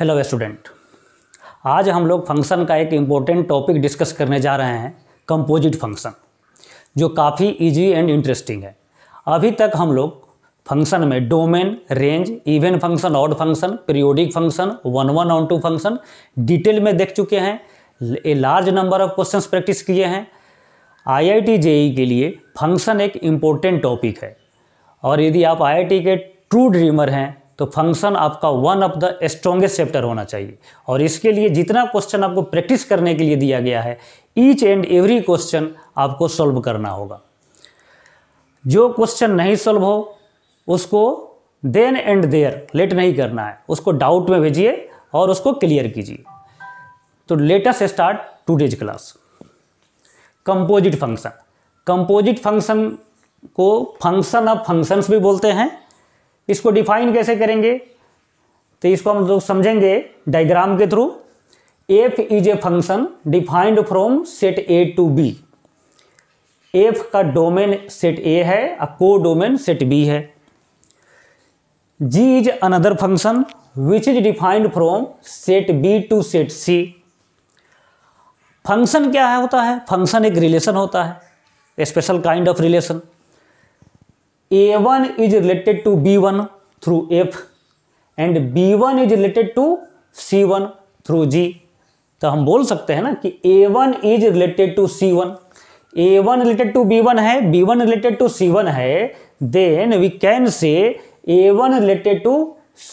hello student आज हम लोग फंक्शन का एक इम्पोर्टेंट टॉपिक डिस्कस करने जा रहे हैं कंपोजिट फंक्शन जो काफ़ी इजी एंड इंटरेस्टिंग है अभी तक हम लोग फंक्शन में domain range even function odd function periodic function one one onto function detail में देख चुके हैं a large number of questions practice किए हैं आईआईटी जेई e के लिए फंक्शन एक इम्पोर्टेंट टॉपिक है और यदि आप आई के ट्रू ड्रीमर हैं तो फंक्शन आपका one of the strongest chapter होना चाहिए और इसके लिए जितना क्वेश्चन आपको प्रैक्टिस करने के लिए दिया गया है ईच एंड एवरी क्वेश्चन आपको सॉल्व करना होगा जो क्वेश्चन नहीं सॉल्व हो उसको देन एंड देयर लेट नहीं करना है उसको डाउट में भेजिए और उसको क्लियर कीजिए तो let's start today's class composite function composite function को फंक्शन ऑफ फंक्शंस भी बोलते हैं इसको डिफाइन कैसे करेंगे तो इसको हम लोग समझेंगे डायग्राम के through F is a function defined from set A to B F का डोमेन सेट ए है और को डोमेन सेट बी है G is another function which is defined from set B to set C function क्या है होता है function एक relation होता है special kind of relation A one is related to B one through F and B one is related to C one through G तो हम बोल सकते हैं ना कि A one is related to C one A one related to B one है B one related to C one है then we can say A one related to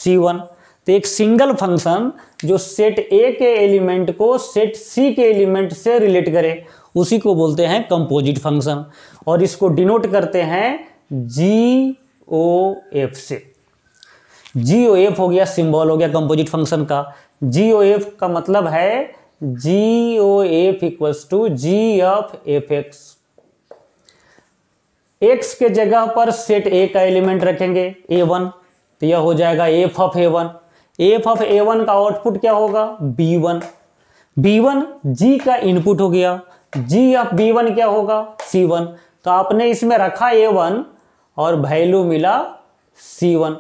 C one तो एक सिंगल फंक्शन जो set A के element को set सी के element से relate करे उसी को बोलते हैं कंपोजिट फंक्शन और इसको डिनोट करते हैं जी ओ एफ से जी ओ एफ हो गया सिंबल हो गया कंपोजिट फंक्शन का जी ओ एफ का मतलब है G O F equals to G of F x X के जगह पर सेट ए का एलिमेंट रखेंगे ए वन तो यह हो जाएगा F of A one F of A one का आउटपुट क्या होगा B one B one G का इनपुट हो गया जी ऑफ बी वन क्या होगा सी वन तो आपने इसमें रखा ए वन और वैल्यू मिला सी वन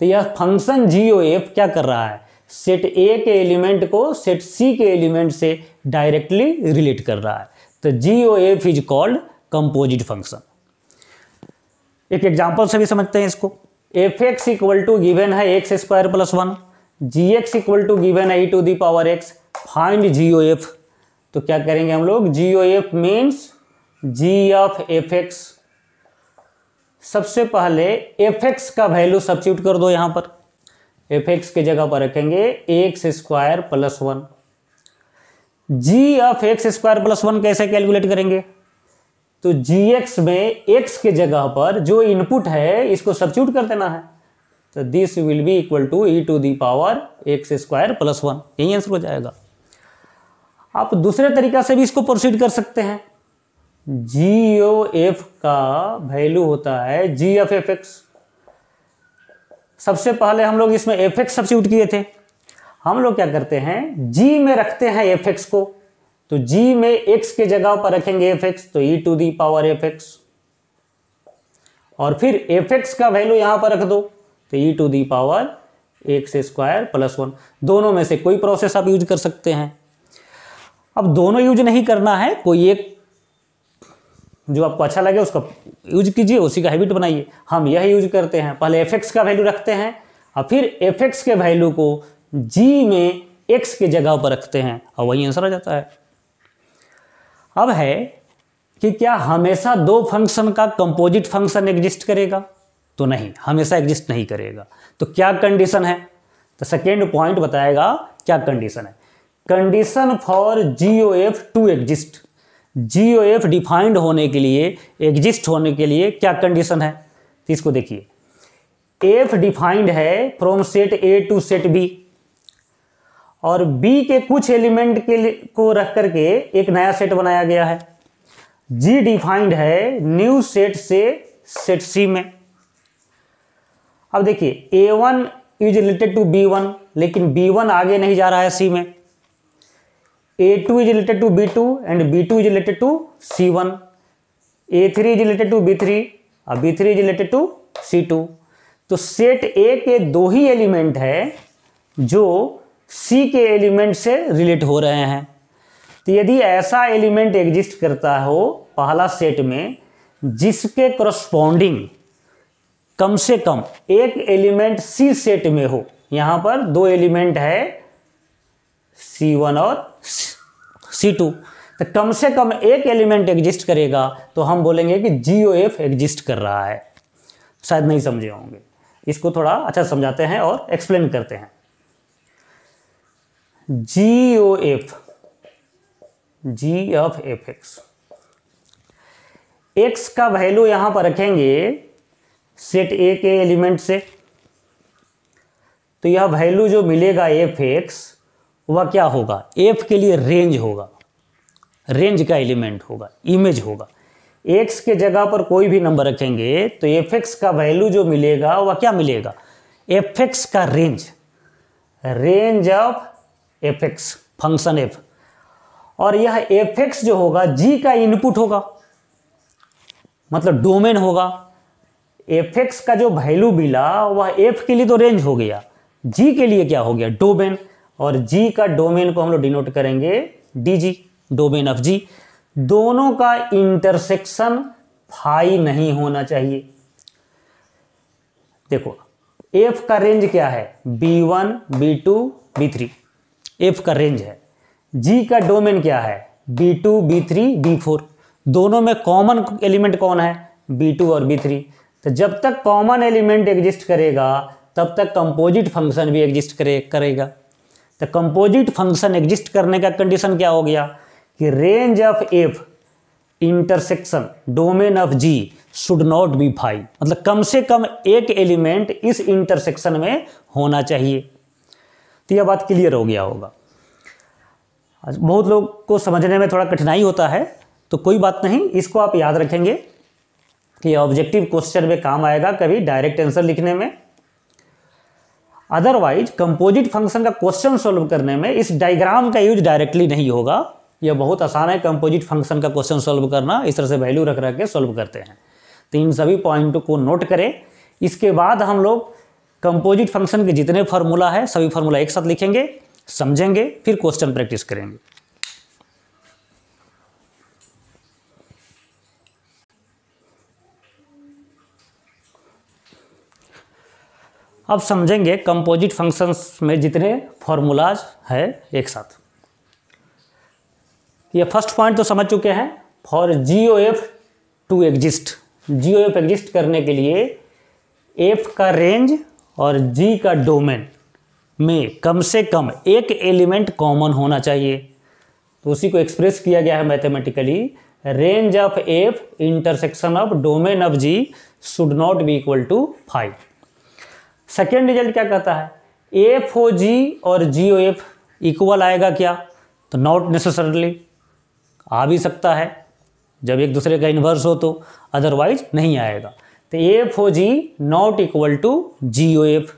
तो यह फंक्शन जी ओ एफ क्या कर रहा है सेट ए के एलिमेंट को सेट सी के एलिमेंट से डायरेक्टली रिलेट कर रहा है तो G O F is called composite function एक एग्जाम्पल से भी समझते हैं इसको F x equal to given है X square plus one G X equal to given है E to the power X find ji O F तो क्या करेंगे हम लोग G O F means ji of F x सबसे पहले F x का वैल्यू सब्सिट्यूट कर दो यहां पर एफ एक्स के जगह पर रखेंगे X square plus one G F X square plus one कैसे कैलकुलेट करेंगे तो जी एक्स में एक्स के जगह पर जो इनपुट है इसको सब्सिट्यूट कर देना है तो this will be equal to E to the power X square plus one यही आंसर हो जाएगा आप दूसरे तरीका से भी इसको प्रोसीड कर सकते हैं जी ओ एफ का वैल्यू होता है जी एफ एफ एक्स सबसे पहले हम लोग इसमें एफ एक्स सब्सिट्यूट किए थे हम लोग क्या करते हैं जी में रखते हैं एफ एक्स को तो जी में एक्स के जगह पर रखेंगे एफ एक्स तो ई to the power F x और फिर एफ एक्स का वैल्यू यहां पर रख दो तो ई to the power X square plus one दोनों में से कोई प्रोसेस आप यूज कर सकते हैं अब दोनों यूज नहीं करना है कोई एक जो आपको अच्छा लगे उसका यूज कीजिए उसी का हैबिट बनाइए हम यह यूज करते हैं पहले एफ का वैल्यू रखते हैं और फिर एफ के वैल्यू को जी में एक्स के जगह पर रखते हैं और वही आंसर आ जाता है अब है कि क्या हमेशा दो फंक्शन का कंपोजिट फंक्शन एग्जिस्ट करेगा तो नहीं हमेशा एग्जिस्ट नहीं करेगा तो क्या कंडीशन है तो सेकेंड पॉइंट बताएगा क्या कंडीशन है condition for g o f to exist g O f defined होने के लिए एग्जिस्ट होने के लिए क्या कंडीशन है तो इसको देखिए एफ डिफाइंड है from set A to set B और बी के कुछ एलिमेंट के को रख करके एक नया सेट बनाया गया है जी डिफाइंड है न्यू सेट से सेट सी में अब देखिए a one is related to B one लेकिन बी वन आगे नहीं जा रहा है सी में a two is related to b two and b two is related to C one a three is related to B three और B three is related to c two तो set A के दो ही element है जो सी के element से relate हो रहे हैं तो यदि ऐसा एलिमेंट एग्जिस्ट करता हो पहला सेट में जिसके करस्पॉन्डिंग कम से कम एक एलिमेंट सी सेट में हो यहाँ पर दो एलिमेंट है सी वन और सी टू तो कम से कम एक एलिमेंट एग्जिस्ट करेगा तो हम बोलेंगे कि जी ओ एफ एग्जिस्ट कर रहा है शायद नहीं समझे होंगे इसको थोड़ा अच्छा समझाते हैं और एक्सप्लेन करते हैं g O f g of F x x का वैल्यू यहां पर रखेंगे सेट ए के एलिमेंट से तो यह वैल्यू जो मिलेगा एफ एक्स वह क्या होगा एफ के लिए रेंज होगा रेंज का एलिमेंट होगा इमेज होगा एक्स के जगह पर कोई भी नंबर रखेंगे तो एफ एक्स का वैल्यू जो मिलेगा वह क्या मिलेगा एफ एक्स का range range of F x function f और यह एफ एक्स जो होगा जी का इनपुट होगा मतलब डोमेन होगा एफ एक्स का जो वैल्यू मिला वह एफ के लिए तो रेंज हो गया जी के लिए क्या हो गया डोमेन और जी का डोमेन को हम लोग डिनोट करेंगे D g domain of g दोनों का इंटरसेक्शन फाई नहीं होना चाहिए देखो एफ का रेंज क्या है B one B two B three F का रेंज है जी का डोमेन क्या है B two B three B four दोनों में कॉमन एलिमेंट कौन है बी टू और बी थ्री तो जब तक कॉमन एलिमेंट एग्जिस्ट करेगा तब तक कंपोजिट फंक्शन भी एग्जिस्ट करे, करेगा तो कंपोजिट फंक्शन एग्जिस्ट करने का कंडीशन क्या हो गया कि range of f intersection domain of g should not be five मतलब कम से कम एक एलिमेंट इस इंटरसेक्शन में होना चाहिए तो यह बात क्लियर हो गया होगा बहुत लोग को समझने में थोड़ा कठिनाई होता है तो कोई बात नहीं इसको आप याद रखेंगे कि ऑब्जेक्टिव क्वेश्चन में काम आएगा कभी डायरेक्ट आंसर लिखने में अदरवाइज कंपोजिट फंक्शन का क्वेश्चन सोल्व करने में इस डायग्राम का यूज डायरेक्टली नहीं होगा यह बहुत आसान है कंपोजिट फंक्शन का क्वेश्चन सोल्व करना इस तरह से वैल्यू रख रख के सॉल्व करते हैं तो इन सभी पॉइंट को नोट करें इसके बाद हम लोग कंपोजिट फंक्शन के जितने फार्मूला है सभी फार्मूला एक साथ लिखेंगे समझेंगे फिर क्वेश्चन प्रैक्टिस करेंगे अब समझेंगे कंपोजिट फंक्शंस में जितने फॉर्मूलाज है एक साथ ये फर्स्ट पॉइंट तो समझ चुके हैं for g O f to exist g O f exist करने के लिए एफ का रेंज और जी का डोमेन में कम से कम एक एलिमेंट कॉमन होना चाहिए तो उसी को एक्सप्रेस किया गया है mathematically range of f intersection of domain of g should not be equal to five second result क्या कहता है एफ ओ जी और जी ओ एफ इक्वल आएगा क्या तो नॉट नेसेसरली आ भी सकता है जब एक दूसरे का इन्वर्स हो तो अदरवाइज नहीं आएगा तो f o g not equal to g O f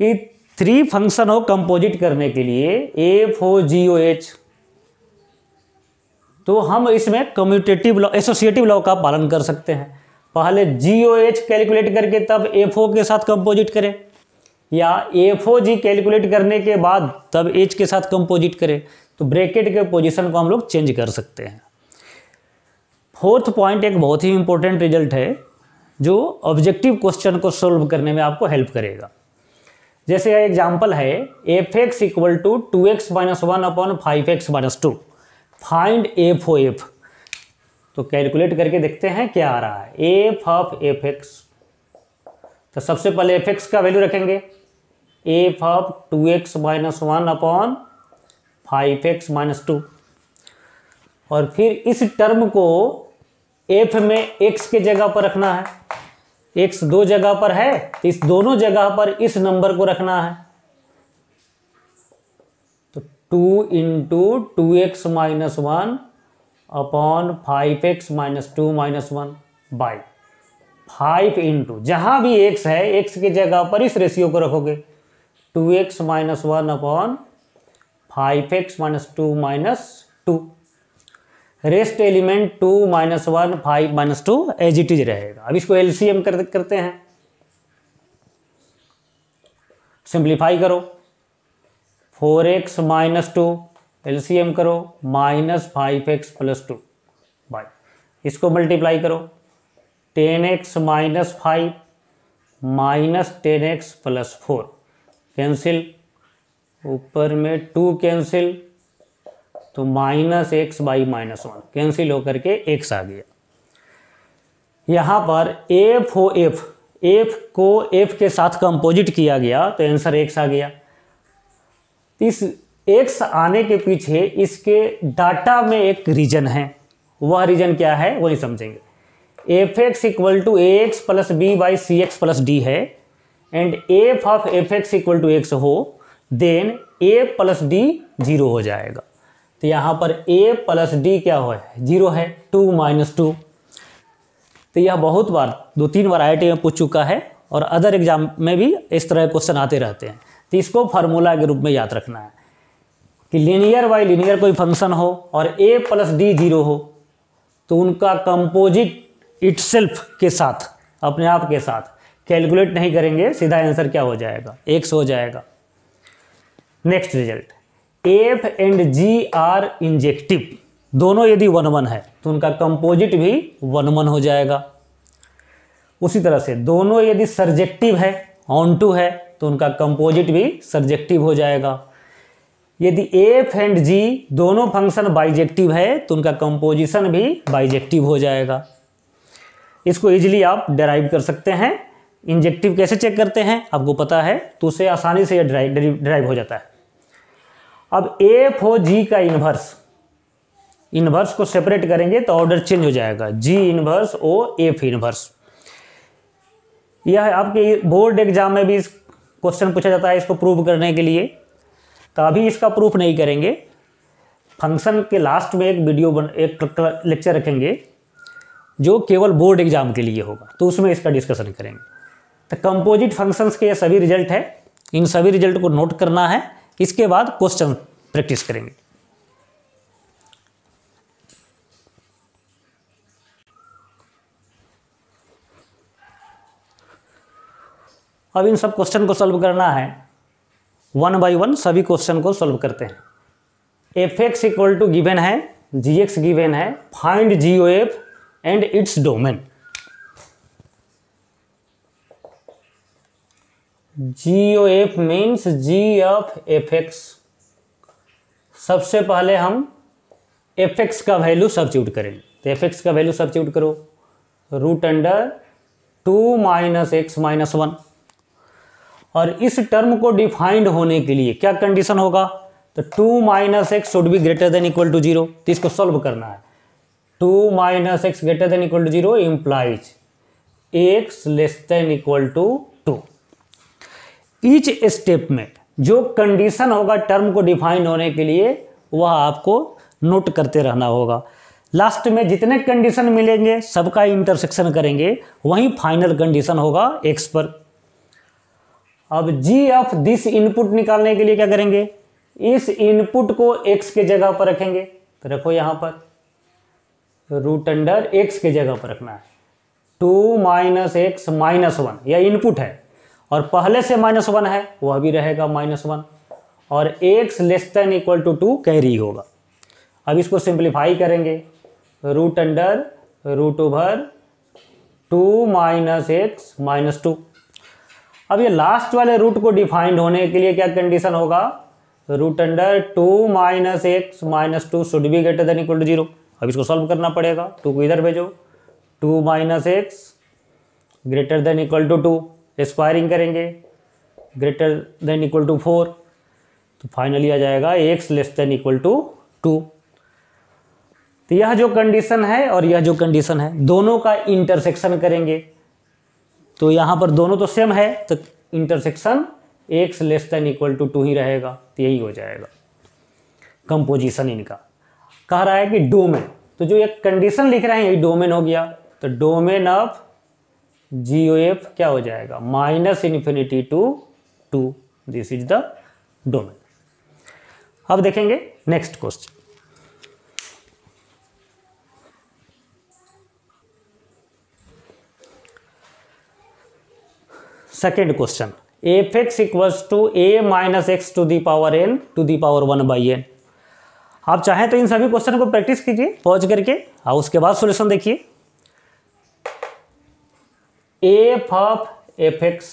ये थ्री फंक्शन हो कंपोजिट करने के लिए एफ ओ जी ओ एच तो हम इसमें कम्यूटेटिव लॉ एसोसिएटिव लॉ का पालन कर सकते हैं पहले जी ओ एच कैलकुलेट करके तब एफ ओ के साथ कंपोजिट करें या एफ ओ जी कैलकुलेट करने के बाद तब एच के साथ कंपोजिट करें तो ब्रैकेट के पोजीशन को हम लोग चेंज कर सकते हैं फोर्थ पॉइंट एक बहुत ही इंपॉर्टेंट रिजल्ट है जो ऑब्जेक्टिव क्वेश्चन को सोल्व करने में आपको हेल्प करेगा जैसे यह एग्जाम्पल है f x equal to two x minus one upon five x minus two find f O F तो कैलकुलेट करके देखते हैं क्या आ रहा है एफ ऑफ एफ एक्स तो सबसे पहले एफ एक्स का वैल्यू रखेंगे f of two x minus one upon five x minus two और फिर इस टर्म को एफ में एक्स के जगह पर रखना है एक्स दो जगह पर है तो इस दोनों जगह पर इस नंबर को रखना है तो two into two x minus one upon five x minus two minus one by five into जहाँ भी एक्स है एक्स की जगह पर इस रेशियो को रखोगे two x minus one upon five x minus two minus two rest element two minus one five minus two as it is रहेगा अब इसको एलसीएम कर करते हैं सिंप्लीफाई करो four x minus two LCM करो minus five x plus two by इसको multiply करो ten x minus five minus ten x plus four cancel ऊपर में टू कैंसिल तो minus x by minus one cancel होकर के x आ गया यहाँ पर एफ हो एफ एफ को एफ के साथ कंपोजिट किया गया तो आंसर एक्स आ गया इस एक्स आने के पीछे इसके डाटा में एक रीजन है वह रीजन क्या है वही समझेंगे f x equal to a x plus b by c x plus d है and f of F x equal to x हो then a plus d zero हो जाएगा तो यहाँ पर ए प्लस डी क्या हो जीरो है टू माइनस टू तो यह बहुत बार दो तीन बार आई में पूछ चुका है और अदर एग्जाम में भी इस तरह क्वेश्चन आते रहते हैं तो इसको फार्मूला के रूप में याद रखना है कि लीनियर बाई लीनियर कोई फंक्शन हो और ए प्लस डी जीरो हो तो उनका कंपोजिट इट के साथ अपने आप के साथ कैलकुलेट नहीं करेंगे सीधा आंसर क्या हो जाएगा एक्स हो जाएगा next result f and g are injective दोनों यदि वन वन है तो उनका कंपोजिट भी वन वन हो जाएगा उसी तरह से दोनों यदि सर्जेक्टिव है ऑन टू है तो उनका कंपोजिट भी सर्जेक्टिव हो जाएगा यदि एफ एंड जी दोनों फंक्शन बाइजेक्टिव है तो उनका कंपोजिशन भी बाइजेक्टिव हो जाएगा इसको इजीली आप डराइव कर सकते हैं इंजेक्टिव कैसे चेक करते हैं आपको पता है तो उसे आसानी से यह ड्राइव ड्राइव हो जाता है अब एफ हो जी का इन्वर्स इन्वर्स को सेपरेट करेंगे तो ऑर्डर चेंज हो जाएगा g inverse o f inverse यह आपके बोर्ड एग्जाम में भी क्वेश्चन पूछा जाता है इसको प्रूव करने के लिए तो अभी इसका प्रूफ नहीं करेंगे फंक्शन के लास्ट में एक वीडियो बन एक लेक्चर रखेंगे जो केवल बोर्ड एग्जाम के लिए होगा तो उसमें इसका डिस्कशन करेंगे तो कंपोजिट फंक्शंस के सभी रिजल्ट है इन सभी रिजल्ट को नोट करना है इसके बाद क्वेश्चन प्रैक्टिस करेंगे अब इन सब क्वेश्चन को सॉल्व करना है वन बाई वन सभी क्वेश्चन को सॉल्व करते हैं f x equal to given है जी एक्स गिवेन है find ji O f and its domain g O F means ji of F x सबसे पहले हम एफ एक्स का वैल्यू च्यूट करेंगे तो एफ एक्स का वैल्यू च्यूट करो root under two minus x minus one और इस टर्म को डिफाइंड होने के लिए क्या कंडीशन होगा तो two minus x should be greater than equal to zero तो इसको सॉल्व करना है two minus x greater than equal to zero implies x less than equal to two each step में जो कंडीशन होगा टर्म को डिफाइंड होने के लिए वह आपको नोट करते रहना होगा लास्ट में जितने कंडीशन मिलेंगे सबका इंटरसेक्शन करेंगे वहीं फाइनल कंडीशन होगा एक्स पर अब जी एफ दिस इनपुट निकालने के लिए क्या करेंगे इस इनपुट को एक्स के जगह पर रखेंगे तो रखो यहाँ पर रूट अंडर एक्स के जगह पर रखना है two minus x minus one यह इनपुट है और पहले से माइनस वन है वह भी रहेगा माइनस वन और x less than equal to two carry होगा अब इसको सिंप्लीफाई करेंगे root under root over two minus x minus two अब ये लास्ट वाले रूट को डिफाइंड होने के लिए क्या कंडीशन होगा root under two minus x minus two should be greater than equal to zero अब इसको सॉल्व करना पड़ेगा टू को इधर भेजो two minus x greater than equal to two squaring करेंगे greater than equal to four तो फाइनली आ जाएगा x less than equal to two तो यह जो कंडीशन है और यह जो कंडीशन है दोनों का इंटरसेक्शन करेंगे तो यहाँ पर दोनों तो सेम है तो intersection x less than equal to two ही रहेगा तो यही हो जाएगा कंपोजिशन इनका कह रहा है कि डोमेन तो जो ये कंडीशन लिख रहे हैं यही डोमेन हो गया तो domain of g O f क्या हो जाएगा minus infinity to two this is the domain अब देखेंगे next question second question f x equals to a minus x to the power n to the power one by n आप चाहें तो इन सभी question को प्रैक्टिस कीजिए पहुंच करके और उसके बाद सॉल्यूशन देखिए एफ ऑफ एफ एक्स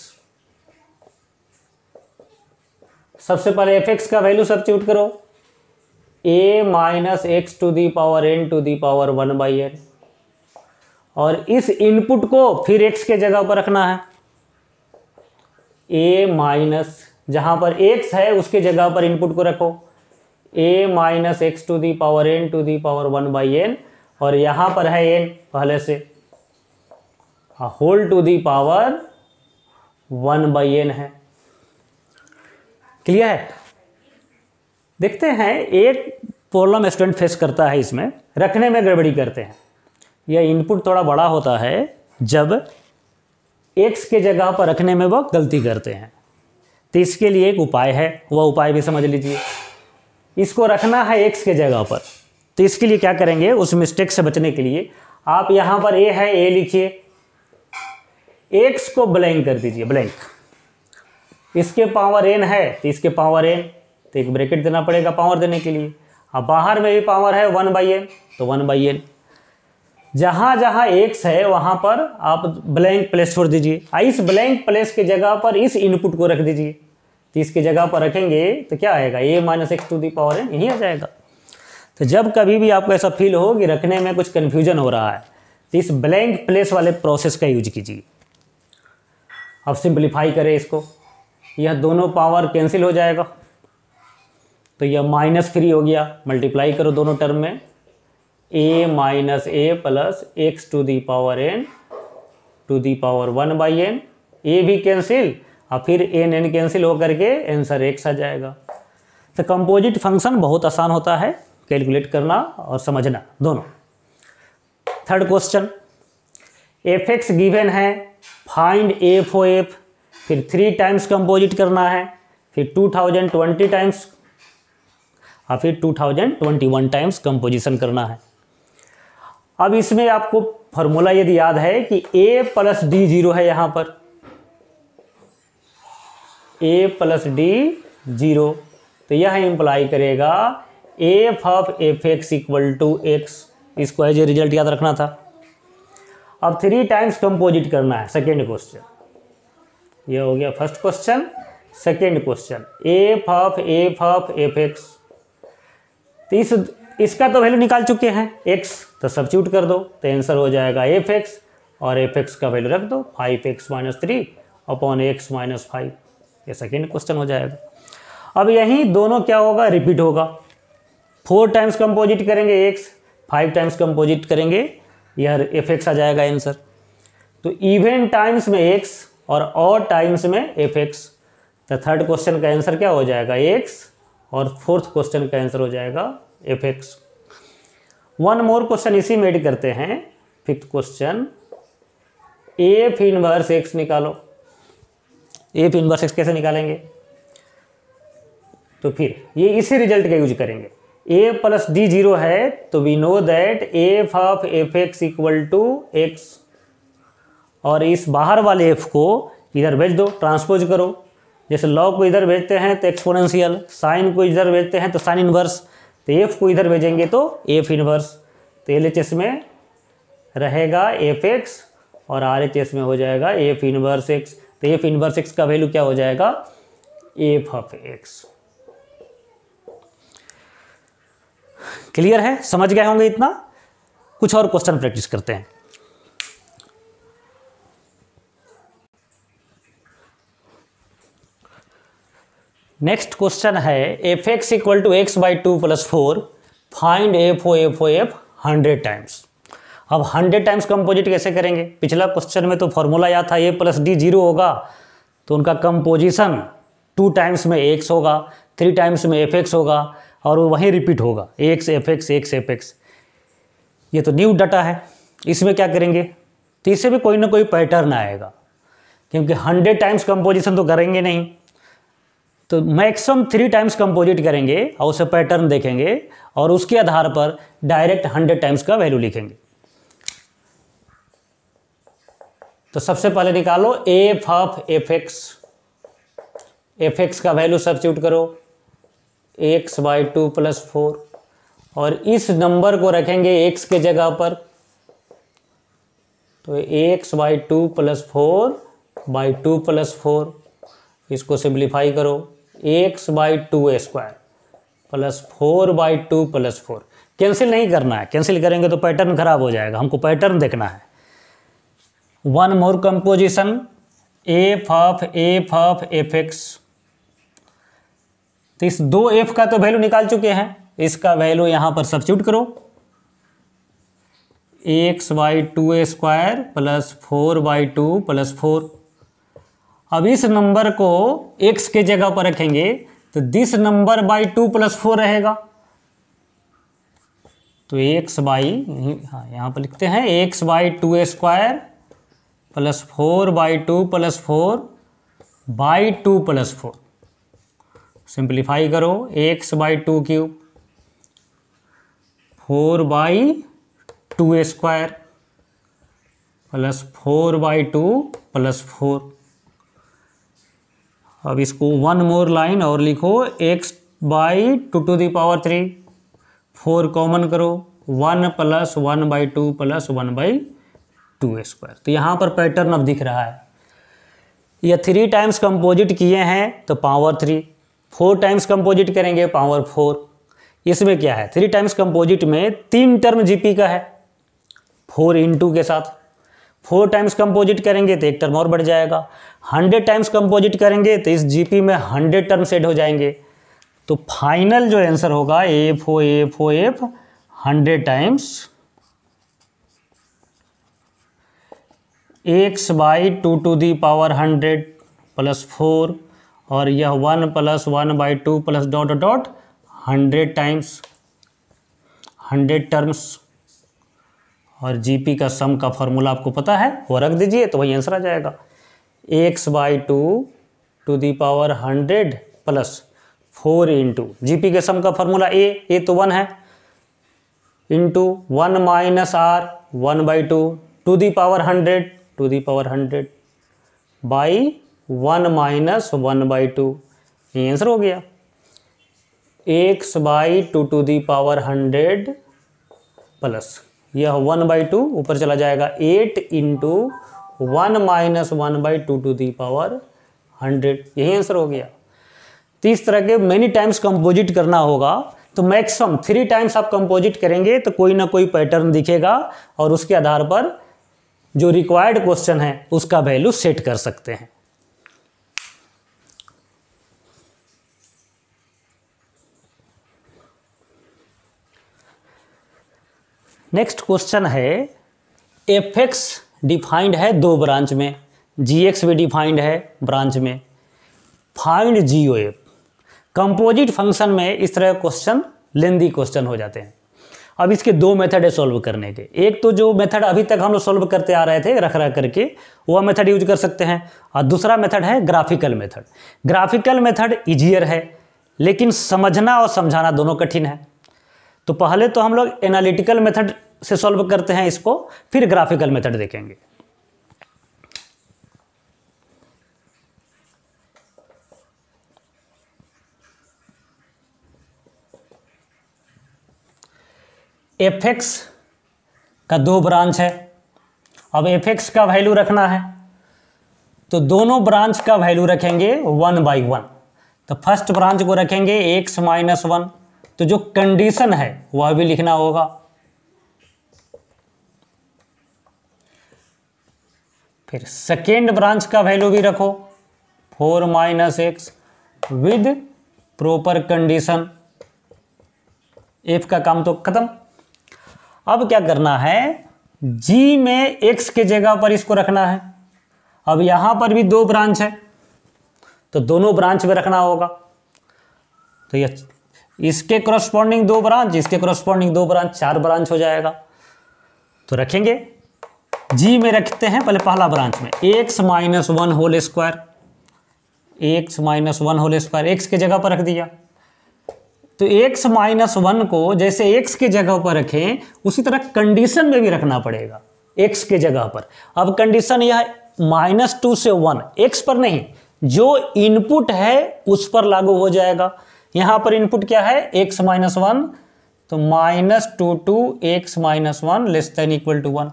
सबसे पहले एफ एक्स का वैल्यू सब चूट करो a minus x to the power n to the power one by n और इस इनपुट को फिर एक्स के जगह पर रखना है ए माइनस जहां पर एक्स है उसके जगह पर इनपुट को रखो a minus x to the power n to the power one by n और यहां पर है एन पहले से whole to the power one by n है क्लियर है देखते हैं एक प्रॉब्लम स्टूडेंट फेस करता है इसमें रखने में गड़बड़ी करते हैं यह इनपुट थोड़ा बड़ा होता है जब एक्स के जगह पर रखने में वो गलती करते हैं तो इसके लिए एक उपाय है वह उपाय भी समझ लीजिए इसको रखना है एक्स के जगह पर तो इसके लिए क्या करेंगे उस मिस्टेक से बचने के लिए आप यहाँ पर ए है ए लिखिए एक्स को ब्लैंक कर दीजिए ब्लैंक इसके पावर एन है तो इसके पावर एन तो एक ब्रैकेट देना पड़ेगा पावर देने के लिए अब बाहर में भी पावर है वन बाई एन तो वन बाई एन जहाँ जहाँ एक्स है वहाँ पर आप ब्लैंक प्लेस छोड़ दीजिए इस ब्लैंक प्लेस के जगह पर इस इनपुट को रख दीजिए तो इसकी जगह पर रखेंगे तो क्या आएगा a minus x to the power n आ जाएगा तो जब कभी भी आपको ऐसा फील हो कि रखने में कुछ कन्फ्यूजन हो रहा है तो इस ब्लैंक प्लेस वाले प्रोसेस का यूज कीजिए अब सिंप्लीफाई करें इसको यह दोनों पावर कैंसिल हो जाएगा तो यह माइनस थ्री हो गया मल्टीप्लाई करो दोनों टर्म में a minus a plus x to the power n to the power one by n a भी कैंसिल और फिर एन एन कैंसिल होकर के आंसर एक्स आ जाएगा तो कंपोजिट फंक्शन बहुत आसान होता है कैलकुलेट करना और समझना दोनों third question f x given है फाइंड एफ ओ एफ फिर थ्री टाइम्स कंपोजिट करना है फिर टू थाउजेंड ट्वेंटी टाइम्स और फिर two thousand twenty one times composition करना है अब इसमें आपको फॉर्मूला यदि याद है कि ए प्लस डी जीरो है यहां पर ए प्लस डी जीरो तो यह इंप्लाई करेगा f of F x equal to x इसको एज ए रिजल्ट याद रखना था अब थ्री टाइम्स कंपोजिट करना है सेकेंड क्वेश्चन ये हो गया first question second question f of f of F x तो इस इसका तो वैल्यू निकाल चुके हैं एक्स तो सब्सिट्यूट कर दो तो आंसर हो जाएगा एफ एक्स और एफ एक्स का वैल्यू रख दो five x minus three upon x minus five ये सेकेंड क्वेश्चन हो जाएगा अब यहीं दोनों क्या होगा रिपीट होगा फोर टाइम्स कंपोजिट करेंगे एक्स फाइव टाइम्स कंपोजिट करेंगे यह एफ एक्स आ जाएगा आंसर तो इवेंट टाइम्स में एक्स और और टाइम्स में एफ एक्स तो थर्ड क्वेश्चन का आंसर क्या हो जाएगा एक्स और फोर्थ क्वेश्चन का आंसर हो जाएगा f x one more question इसी में एड करते हैं fifth question f inverse x निकालो एफ इनवर्स एक्स कैसे निकालेंगे तो फिर ये इसी रिजल्ट का यूज करेंगे ए प्लस डी जीरो है तो we know that f of F x equal to x और इस बाहर वाले एफ को इधर भेज दो ट्रांसपोज करो जैसे लॉ को इधर भेजते हैं तो एक्सपोनेंशियल साइन को इधर भेजते हैं तो साइन इनवर्स तो एफ को इधर भेजेंगे तो एफ इनवर्स तो एल एच एस में रहेगा एफ एक्स और आर एच एस में हो जाएगा एफ इनवर्स एक्स तो एफ इनवर्स एक्स का वैल्यू क्या हो जाएगा एफ ऑफ एक्स क्लियर है समझ गए होंगे इतना कुछ और क्वेश्चन प्रैक्टिस करते हैं नेक्स्ट क्वेश्चन है f x equal to x by two plus four find f O F O F hundred times अब हंड्रेड टाइम्स कंपोजिट कैसे करेंगे पिछला क्वेश्चन में तो फॉर्मूला याद था ए प्लस डी जीरो होगा तो उनका कंपोजिशन टू टाइम्स में एक्स होगा थ्री टाइम्स में एफ एक्स होगा और वो वहीं रिपीट होगा x f x x f x ये तो न्यू डाटा है इसमें क्या करेंगे तो इससे भी कोई ना कोई पैटर्न आएगा क्योंकि हंड्रेड टाइम्स कंपोजिशन तो करेंगे नहीं तो मैक्सिमम थ्री टाइम्स कंपोजिट करेंगे और उसे पैटर्न देखेंगे और उसके आधार पर डायरेक्ट हंड्रेड टाइम्स का वैल्यू लिखेंगे तो सबसे पहले निकालो f of F x f x का वैल्यू सब्सिट्यूट करो x by two plus four और इस नंबर को रखेंगे एक्स के जगह पर तो x by two plus four by two plus four इसको सिंप्लीफाई करो x by two square plus four by two plus four cancel नहीं करना है कैंसिल करेंगे तो पैटर्न खराब हो जाएगा हमको पैटर्न देखना है one more composition f of f of F x तो इस दो एफ का तो वैल्यू निकाल चुके हैं इसका वैल्यू यहां पर सब्सिट्यूट करो x by two square plus four by two plus four अब इस नंबर को एक्स के जगह पर रखेंगे तो this number by two plus four रहेगा तो एक्स बाई हाँ यहाँ पर लिखते हैं x by two square plus four by two plus four by two plus four simplify करो x by two cube four by two square plus four by two plus four अब इसको one more line और लिखो x by two to the power three four common करो one plus one by two plus one by two square तो यहाँ पर pattern अब दिख रहा है यह थ्री टाइम्स कंपोजिट किए हैं तो power three four times composite करेंगे पावर फोर इसमें क्या है थ्री टाइम्स कंपोजिट में तीन टर्म जीपी का है फोर इंटू के साथ फोर टाइम्स कंपोजिट करेंगे तो एक टर्म और बढ़ जाएगा हंड्रेड टाइम्स कंपोजिट करेंगे तो इस जीपी में हंड्रेड टर्म सेट हो जाएंगे तो फाइनल जो आंसर होगा F O F O F hundred times X by two to the power hundred plus four और यह one plus one by two plus dot dot hundred times hundred terms और G का सम का formula आपको पता है वो रख दीजिए तो वही आंसर आ जाएगा x by two to power hundred plus four into g के सम का फॉर्मूला ए ए तो वन है into one minus r one by two to the power hundred two power hundred by one minus one by two ये answer हो गया x by two to power hundred plus यह one by two ऊपर चला जाएगा eight into one minus one by two to the power hundred यही answer हो गया तो इस तरह के मेनी टाइम्स कंपोजिट करना होगा तो मैक्सिमम थ्री टाइम्स आप कंपोजिट करेंगे तो कोई ना कोई पैटर्न दिखेगा और उसके आधार पर जो रिक्वायर्ड क्वेश्चन है उसका वैल्यू सेट कर सकते हैं नेक्स्ट क्वेश्चन है एफ एक्स डिफाइंड है दो ब्रांच में जी एक्स भी डिफाइंड है ब्रांच में फाइंड जी ओ एफ कंपोजिट फंक्शन में इस तरह के क्वेश्चन लेंदी क्वेश्चन हो जाते हैं अब इसके दो मेथड है सॉल्व करने के एक तो जो मेथड अभी तक हम लोग सॉल्व करते आ रहे थे रख रख करके वह मेथड यूज कर सकते हैं और दूसरा मेथड है graphical method graphical method easier है लेकिन समझना और समझाना दोनों कठिन है तो पहले तो हम लोग एनालिटिकल मेथड से सॉल्व करते हैं इसको फिर ग्राफिकल मेथड देखेंगे एफ एक्स का दो ब्रांच है अब एफ एक्स का वैल्यू रखना है तो दोनों ब्रांच का वैल्यू रखेंगे वन बाई वन तो फर्स्ट ब्रांच को रखेंगे एक्स माइनस वन तो जो कंडीशन है वह भी लिखना होगा फिर सेकेंड ब्रांच का वैल्यू भी रखो four minus x with proper condition f का काम तो खत्म अब क्या करना है जी में एक्स के जगह पर इसको रखना है अब यहां पर भी दो ब्रांच है तो दोनों ब्रांच में रखना होगा तो यह इसके क्रॉस्पॉन्डिंग दो ब्रांच इसके क्रॉस्पॉन्डिंग दो ब्रांच चार ब्रांच हो जाएगा तो रखेंगे जी में रखते हैं पहले पहला ब्रांच में x minus one whole square x minus one whole square x के जगह पर रख दिया तो एक्स माइनस वन को जैसे एक्स के जगह पर रखें उसी तरह कंडीशन में भी रखना पड़ेगा एक्स के जगह पर अब कंडीशन यह माइनस टू से वन एक्स पर नहीं जो इनपुट है उस पर लागू हो जाएगा यहां पर इनपुट क्या है एक्स माइनस वन तो minus two two x minus one less than equal to one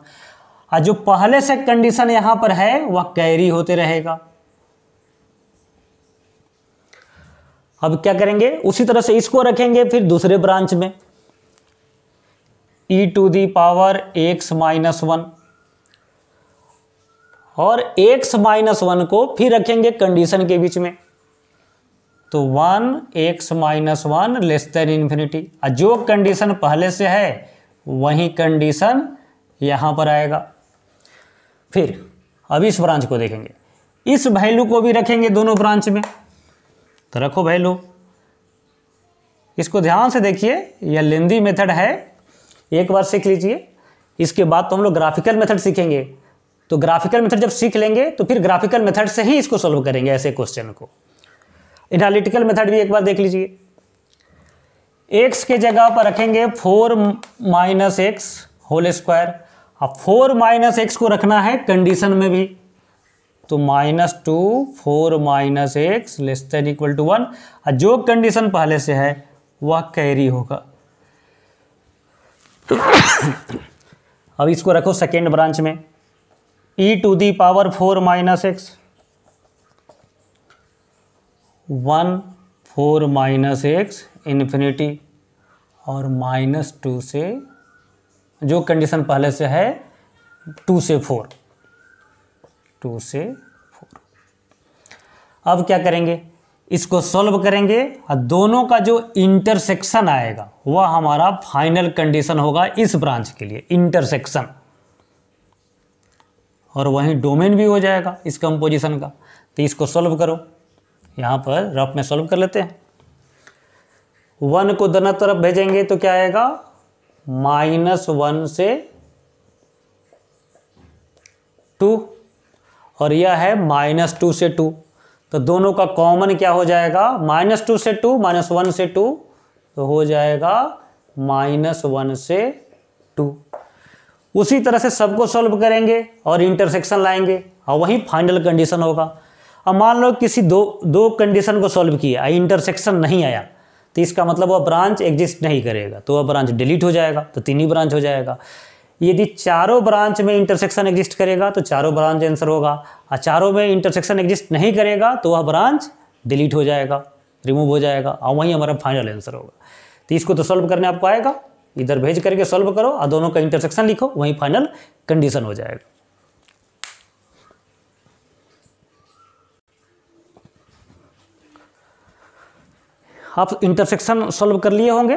और जो पहले से कंडीशन यहां पर है वह कैरी होते रहेगा अब क्या करेंगे उसी तरह से इसको रखेंगे फिर दूसरे ब्रांच में e to the power x minus one और एक्स माइनस वन को फिर रखेंगे कंडीशन के बीच में तो one x minus one less than infinity और जो कंडीशन पहले से है वही कंडीशन यहाँ पर आएगा फिर अब इस ब्रांच को देखेंगे इस वैल्यू को भी रखेंगे दोनों ब्रांच में तो रखो वैल्यू इसको ध्यान से देखिए यह लेंदी मेथड है एक बार सीख लीजिए इसके बाद तो हम लोग ग्राफिकल मेथड सीखेंगे तो ग्राफिकल मेथड जब सीख लेंगे तो फिर ग्राफिकल मेथड से ही इसको सॉल्व करेंगे ऐसे क्वेश्चन को एनालिटिकल मेथड भी एक बार देख लीजिए एक्स के जगह पर रखेंगे four minus x whole square अब फोर माइनस एक्स को रखना है कंडीशन में भी तो minus two four minus x less than equal to one और जो कंडीशन पहले से है वह कैरी होगा अब इसको रखो सेकेंड ब्रांच में e to the power four minus x one four minus x infinity और माइनस टू से जो कंडीशन पहले से है टू से फोर टू से फोर अब क्या करेंगे इसको सॉल्व करेंगे और दोनों का जो इंटरसेक्शन आएगा वह हमारा फाइनल कंडीशन होगा इस ब्रांच के लिए इंटरसेक्शन और वहीं डोमेन भी हो जाएगा इस कंपोजिशन का तो इसको सॉल्व करो यहाँ पर रफ में सॉल्व कर लेते हैं वन को दोनों तरफ भेजेंगे तो क्या आएगा माइनस वन से टू और यह है माइनस टू से टू तो दोनों का कॉमन क्या हो जाएगा माइनस टू से टू माइनस वन से टू तो हो जाएगा माइनस वन से टू उसी तरह से सबको सॉल्व करेंगे और इंटरसेक्शन लाएंगे और वही फाइनल कंडीशन होगा अब मान लो किसी दो दो कंडीशन को सॉल्व किया इंटरसेक्शन नहीं आया तो इसका मतलब वह ब्रांच एग्जिस्ट नहीं करेगा तो वह ब्रांच डिलीट हो जाएगा तो तीन ही ब्रांच हो जाएगा यदि चारों ब्रांच में इंटरसेक्शन एग्जिस्ट करेगा तो चारों ब्रांच आंसर होगा और चारों में इंटरसेक्शन एग्जिस्ट नहीं करेगा तो वह ब्रांच डिलीट हो जाएगा रिमूव हो जाएगा और वहीं हमारा फाइनल आंसर होगा तो इसको तो सॉल्व करने आपको आएगा इधर भेज करके सॉल्व करो और दोनों का इंटरसेक्शन लिखो वहीं फाइनल कंडीशन हो जाएगा आप इंटरसेक्शन सॉल्व कर लिए होंगे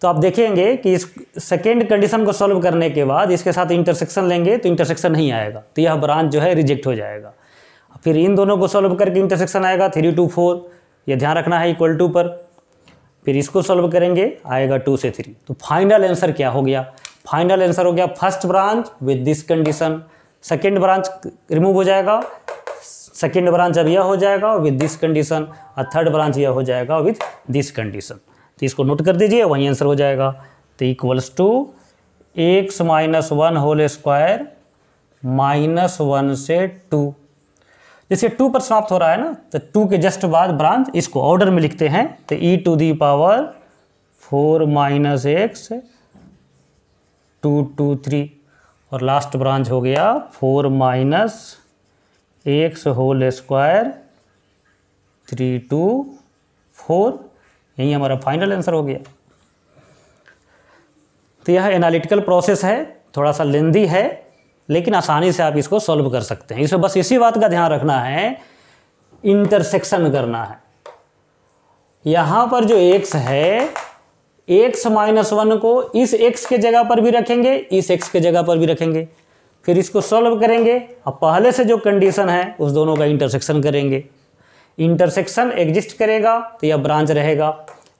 तो आप देखेंगे कि इस सेकेंड कंडीशन को सॉल्व करने के बाद इसके साथ इंटरसेक्शन लेंगे तो इंटरसेक्शन नहीं आएगा तो यह ब्रांच जो है रिजेक्ट हो जाएगा फिर इन दोनों को सॉल्व करके इंटरसेक्शन आएगा थ्री टू फोर यह ध्यान रखना है इक्वल टू पर फिर इसको सॉल्व करेंगे आएगा टू से थ्री तो फाइनल आंसर क्या हो गया फाइनल आंसर हो गया first branch with this condition second branch remove हो जाएगा सेकेंड ब्रांच अब यह हो जाएगा विद दिस कंडीशन और थर्ड ब्रांच यह हो जाएगा विद दिस कंडीशन तो इसको नोट कर दीजिए वहीं आंसर हो जाएगा तो equals to x minus one whole square minus one से टू जैसे टू पर समाप्त हो रहा है ना तो टू के जस्ट बाद ब्रांच इसको ऑर्डर में लिखते हैं तो ई to the power four minus x two two three और लास्ट ब्रांच हो गया four minus x whole square three two four यही हमारा फाइनल आंसर हो गया तो यह एनालिटिकल प्रोसेस है थोड़ा सा लेंदी है लेकिन आसानी से आप इसको सॉल्व कर सकते हैं इसमें बस इसी बात का ध्यान रखना है इंटरसेक्शन करना है यहाँ पर जो एक्स है एक्स माइनस वन को इस एक्स के जगह पर भी रखेंगे इस एक्स के जगह पर भी रखेंगे फिर इसको सॉल्व करेंगे अब पहले से जो कंडीशन है उस दोनों का इंटरसेक्शन करेंगे इंटरसेक्शन एग्जिस्ट करेगा तो यह ब्रांच रहेगा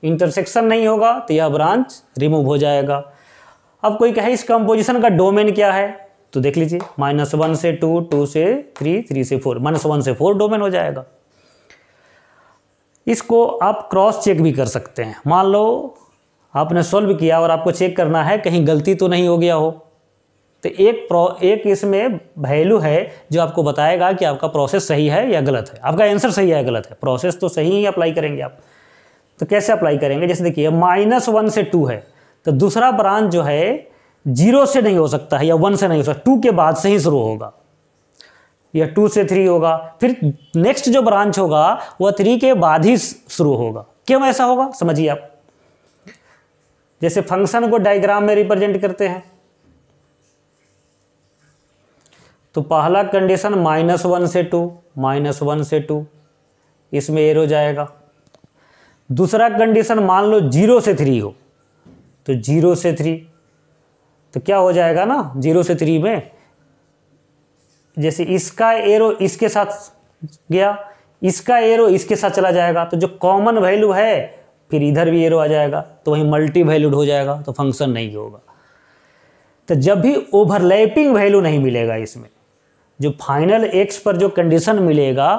इंटरसेक्शन नहीं होगा तो यह ब्रांच रिमूव हो जाएगा अब कोई कहे इस कंपोजिशन का डोमेन क्या है तो देख लीजिए माइनस वन से टू टू से थ्री थ्री से फोर माइनस वन से फोर डोमेन हो जाएगा इसको आप क्रॉस चेक भी कर सकते हैं मान लो आपने सॉल्व किया और आपको चेक करना है कहीं गलती तो नहीं हो गया हो तो एक प्रो एक इसमें वैल्यू है जो आपको बताएगा कि आपका प्रोसेस सही है या गलत है आपका आंसर सही है या गलत है प्रोसेस तो सही ही अप्लाई करेंगे आप तो कैसे अप्लाई करेंगे जैसे देखिए माइनस वन से टू है तो दूसरा ब्रांच जो है जीरो से नहीं हो सकता है या वन से नहीं हो सकता टू के बाद से ही शुरू होगा या टू से थ्री होगा फिर नेक्स्ट जो ब्रांच होगा वह थ्री के बाद ही शुरू होगा क्यों ऐसा होगा समझिए आप जैसे फंक्शन को डायग्राम में रिप्रेजेंट करते हैं तो पहला कंडीशन माइनस वन से टू माइनस वन से टू इसमें एर हो जाएगा दूसरा कंडीशन मान लो जीरो से थ्री हो तो जीरो से थ्री तो क्या हो जाएगा ना जीरो से थ्री में जैसे इसका एरो इसके साथ गया इसका एरो इसके साथ चला जाएगा तो जो कॉमन वैल्यू है फिर इधर भी एरो आ जाएगा तो वहीं मल्टी वैल्यूड हो जाएगा तो फंक्शन नहीं होगा तो जब भी ओवरलैपिंग वैल्यू नहीं मिलेगा इसमें जो फाइनल एक्स पर जो कंडीशन मिलेगा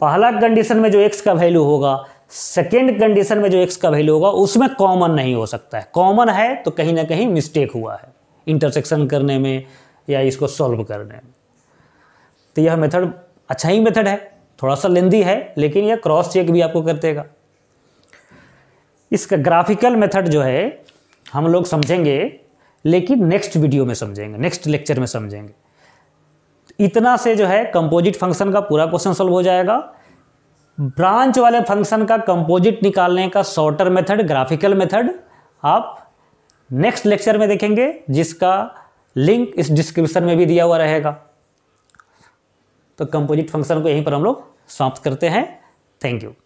पहला कंडीशन में जो एक्स का वैल्यू होगा सेकेंड कंडीशन में जो एक्स का वैल्यू होगा उसमें कॉमन नहीं हो सकता है कॉमन है तो कहीं ना कहीं मिस्टेक हुआ है इंटरसेक्शन करने में या इसको सॉल्व करने में तो यह मेथड अच्छा ही मेथड है थोड़ा सा लेंदी है लेकिन यह क्रॉस चेक भी आपको कर देगा इसका ग्राफिकल मेथड जो है हम लोग समझेंगे लेकिन नेक्स्ट वीडियो में समझेंगे नेक्स्ट लेक्चर में समझेंगे इतना से जो है कंपोजिट फंक्शन का पूरा क्वेश्चन सॉल्व हो जाएगा ब्रांच वाले फंक्शन का कंपोजिट निकालने का शॉर्टर मेथड ग्राफिकल मेथड आप नेक्स्ट लेक्चर में देखेंगे जिसका लिंक इस डिस्क्रिप्शन में भी दिया हुआ रहेगा तो कंपोजिट फंक्शन को यहीं पर हम लोग समाप्त करते हैं थैंक यू